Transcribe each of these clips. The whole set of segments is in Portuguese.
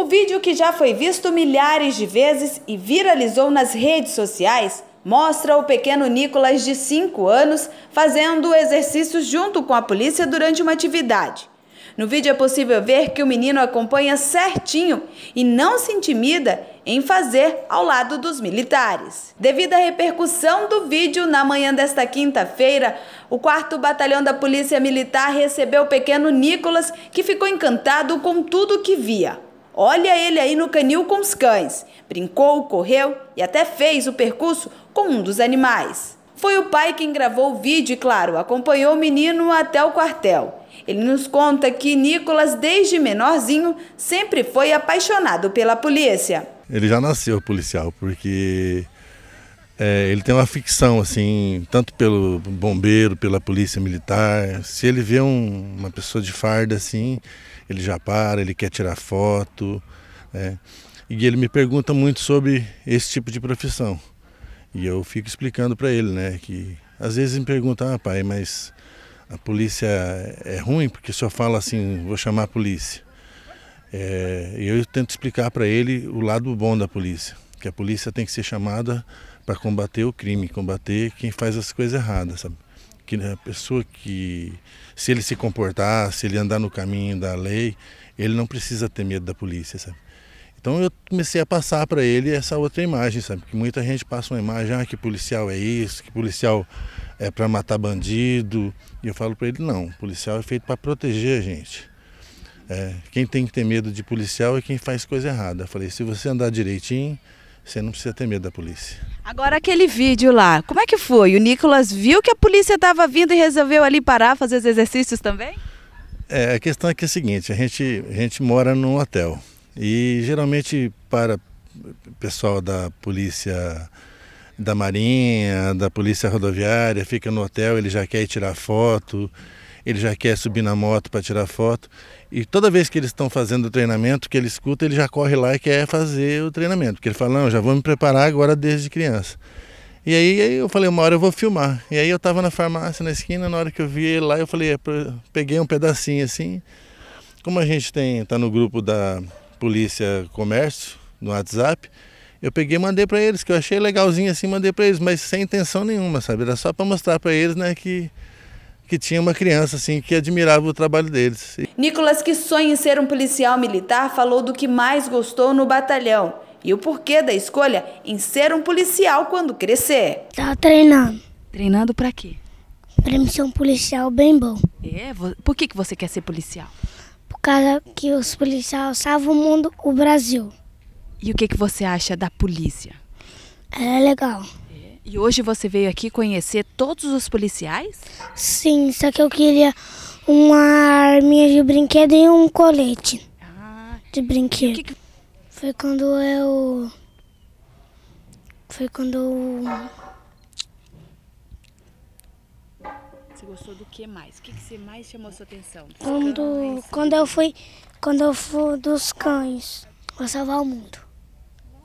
O vídeo que já foi visto milhares de vezes e viralizou nas redes sociais mostra o pequeno Nicolas de 5 anos fazendo exercícios junto com a polícia durante uma atividade. No vídeo é possível ver que o menino acompanha certinho e não se intimida em fazer ao lado dos militares. Devido à repercussão do vídeo, na manhã desta quinta-feira, o 4 Batalhão da Polícia Militar recebeu o pequeno Nicolas, que ficou encantado com tudo que via. Olha ele aí no canil com os cães. Brincou, correu e até fez o percurso com um dos animais. Foi o pai quem gravou o vídeo e, claro, acompanhou o menino até o quartel. Ele nos conta que Nicolas, desde menorzinho, sempre foi apaixonado pela polícia. Ele já nasceu policial, porque é, ele tem uma ficção, assim, tanto pelo bombeiro, pela polícia militar. Se ele vê um, uma pessoa de farda, assim, ele já para, ele quer tirar foto. Né? E ele me pergunta muito sobre esse tipo de profissão. E eu fico explicando para ele, né, que às vezes me pergunta, ah, pai, mas a polícia é ruim porque só fala assim, vou chamar a polícia. É, eu tento explicar para ele o lado bom da polícia, que a polícia tem que ser chamada para combater o crime, combater quem faz as coisas erradas, sabe? Que a pessoa que, se ele se comportar, se ele andar no caminho da lei, ele não precisa ter medo da polícia, sabe? Então eu comecei a passar para ele essa outra imagem, sabe? Que muita gente passa uma imagem, ah, que policial é isso, que policial é para matar bandido. E eu falo para ele, não, policial é feito para proteger a gente. É, quem tem que ter medo de policial é quem faz coisa errada. Eu falei, se você andar direitinho, você não precisa ter medo da polícia. Agora aquele vídeo lá, como é que foi? O Nicolas viu que a polícia estava vindo e resolveu ali parar, fazer os exercícios também? É, a questão é que é a seguinte, a gente, a gente mora num hotel e geralmente para pessoal da polícia da marinha, da polícia rodoviária, fica no hotel, ele já quer tirar foto, ele já quer subir na moto para tirar foto. E toda vez que eles estão fazendo o treinamento, que ele escuta, ele já corre lá e quer fazer o treinamento. Porque ele fala, não, já vou me preparar agora desde criança. E aí, aí eu falei, uma hora eu vou filmar. E aí eu estava na farmácia, na esquina, na hora que eu vi ele lá, eu falei, é, peguei um pedacinho assim. Como a gente tem, tá no grupo da Polícia Comércio, no WhatsApp, eu peguei e mandei para eles, que eu achei legalzinho assim, mandei para eles, mas sem intenção nenhuma, sabe? Era só para mostrar para eles, né, que que tinha uma criança assim que admirava o trabalho deles. Nicolas, que sonha em ser um policial militar, falou do que mais gostou no batalhão e o porquê da escolha em ser um policial quando crescer. Estava tá treinando. Treinando para quê? Para me ser um policial bem bom. É? Por que, que você quer ser policial? Por causa que os policiais salvam o mundo, o Brasil. E o que, que você acha da polícia? Ela é legal. E hoje você veio aqui conhecer todos os policiais? Sim, só que eu queria uma arminha de brinquedo e um colete ah, de brinquedo. Que que... Foi quando eu. Foi quando eu. Você gostou do que mais? O que, que você mais chamou sua atenção? Dos quando, cães? Assim? quando eu fui. Quando eu fui dos cães. Vou salvar o mundo.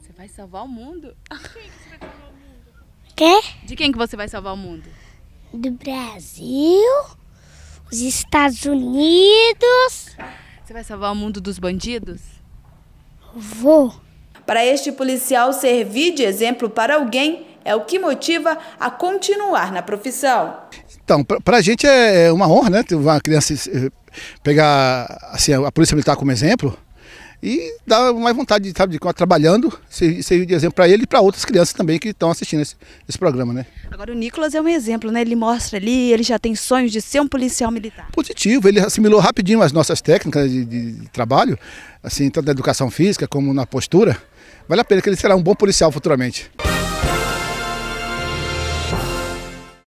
Você vai salvar o mundo? Quê? De quem que você vai salvar o mundo? Do Brasil, os Estados Unidos. Você vai salvar o mundo dos bandidos? Vou. Para este policial servir de exemplo para alguém é o que motiva a continuar na profissão. Então, para a gente é, é uma honra, né? Ter uma criança eh, pegar assim, a polícia militar como exemplo. E dá mais vontade, sabe, de estar trabalhando, servir de exemplo para ele e para outras crianças também que estão assistindo esse, esse, programa, né? Agora o Nicolas é um exemplo, né? Ele mostra ali, ele já tem sonhos de ser um policial militar. Positivo, ele assimilou rapidinho as nossas técnicas de, de, de trabalho, assim, tanto na educação física como na postura. Vale a pena que ele será um bom policial futuramente.